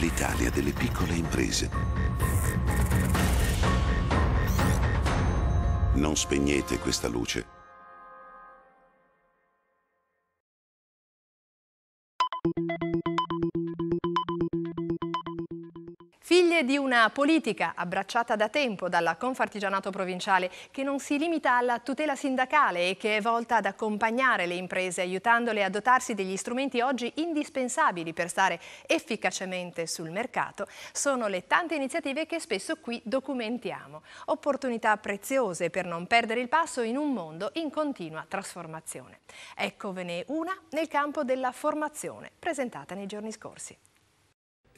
l'Italia delle piccole imprese. Non spegnete questa luce. Thank you. figlie di una politica abbracciata da tempo dalla Confartigianato provinciale che non si limita alla tutela sindacale e che è volta ad accompagnare le imprese aiutandole a dotarsi degli strumenti oggi indispensabili per stare efficacemente sul mercato, sono le tante iniziative che spesso qui documentiamo. Opportunità preziose per non perdere il passo in un mondo in continua trasformazione. Eccovene una nel campo della formazione, presentata nei giorni scorsi.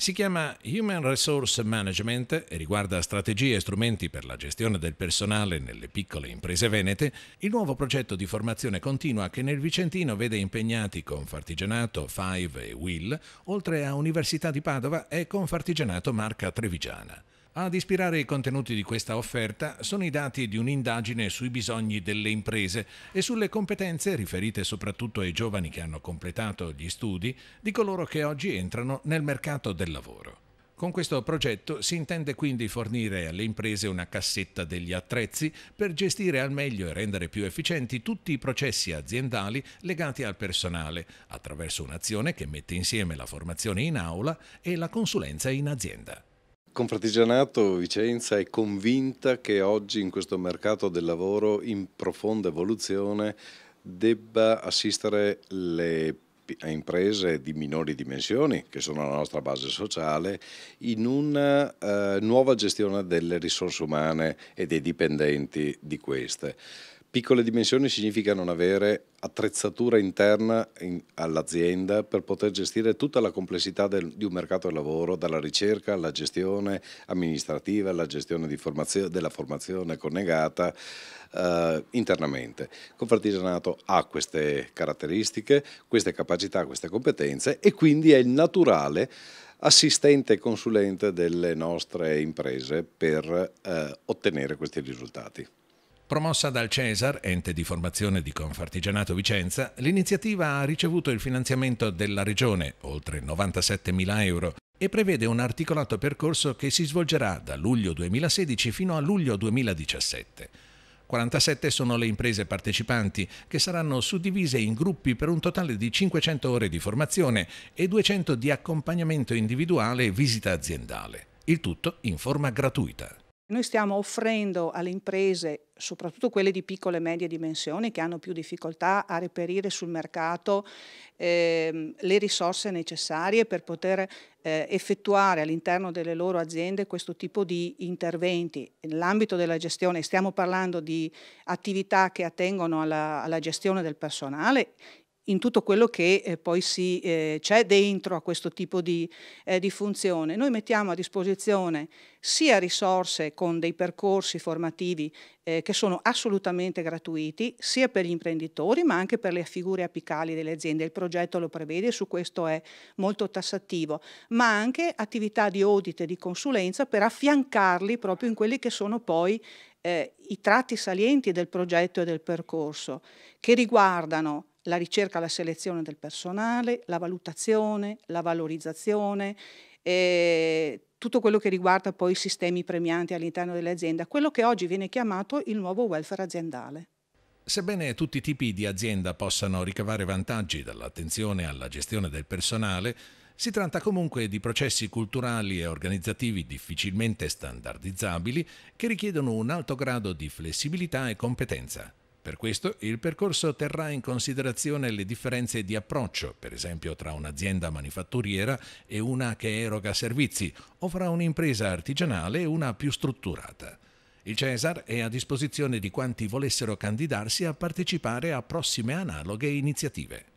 Si chiama Human Resource Management e riguarda strategie e strumenti per la gestione del personale nelle piccole imprese venete, il nuovo progetto di formazione continua che nel Vicentino vede impegnati Confartigianato, Five e Will, oltre a Università di Padova e Confartigianato Marca Trevigiana. Ad ispirare i contenuti di questa offerta sono i dati di un'indagine sui bisogni delle imprese e sulle competenze riferite soprattutto ai giovani che hanno completato gli studi di coloro che oggi entrano nel mercato del lavoro. Con questo progetto si intende quindi fornire alle imprese una cassetta degli attrezzi per gestire al meglio e rendere più efficienti tutti i processi aziendali legati al personale, attraverso un'azione che mette insieme la formazione in aula e la consulenza in azienda. Confratigianato Vicenza è convinta che oggi in questo mercato del lavoro in profonda evoluzione debba assistere le imprese di minori dimensioni, che sono la nostra base sociale, in una eh, nuova gestione delle risorse umane e dei dipendenti di queste. Piccole dimensioni significa non avere attrezzatura interna in, all'azienda per poter gestire tutta la complessità del, di un mercato del lavoro, dalla ricerca alla gestione amministrativa, alla gestione formazione, della formazione connegata eh, internamente. Confartigianato ha queste caratteristiche, queste capacità, queste competenze e quindi è il naturale assistente e consulente delle nostre imprese per eh, ottenere questi risultati. Promossa dal Cesar, ente di formazione di Confartigianato Vicenza, l'iniziativa ha ricevuto il finanziamento della Regione, oltre 97.000 euro, e prevede un articolato percorso che si svolgerà da luglio 2016 fino a luglio 2017. 47 sono le imprese partecipanti, che saranno suddivise in gruppi per un totale di 500 ore di formazione e 200 di accompagnamento individuale e visita aziendale. Il tutto in forma gratuita. Noi stiamo offrendo alle imprese, soprattutto quelle di piccole e medie dimensioni, che hanno più difficoltà a reperire sul mercato eh, le risorse necessarie per poter eh, effettuare all'interno delle loro aziende questo tipo di interventi. Nell'ambito della gestione stiamo parlando di attività che attengono alla, alla gestione del personale, in tutto quello che eh, poi si, eh, c'è dentro a questo tipo di, eh, di, funzione. Noi mettiamo a disposizione sia risorse con dei percorsi formativi eh, che sono assolutamente gratuiti, sia per gli imprenditori ma anche per le figure apicali delle aziende. Il progetto lo prevede e su questo è molto tassativo, ma anche attività di audit e di consulenza per affiancarli proprio in quelli che sono poi eh, i tratti salienti del progetto e del percorso, che riguardano la ricerca e la selezione del personale, la valutazione, la valorizzazione, eh, tutto quello che riguarda poi i sistemi premianti all'interno dell'azienda, quello che oggi viene chiamato il nuovo welfare aziendale. Sebbene tutti i tipi di azienda possano ricavare vantaggi dall'attenzione alla gestione del personale, si tratta comunque di processi culturali e organizzativi difficilmente standardizzabili che richiedono un alto grado di flessibilità e competenza. Per questo il percorso terrà in considerazione le differenze di approccio, per esempio tra un'azienda manifatturiera e una che eroga servizi, o fra un'impresa artigianale e una più strutturata. Il Cesar è a disposizione di quanti volessero candidarsi a partecipare a prossime analoghe iniziative.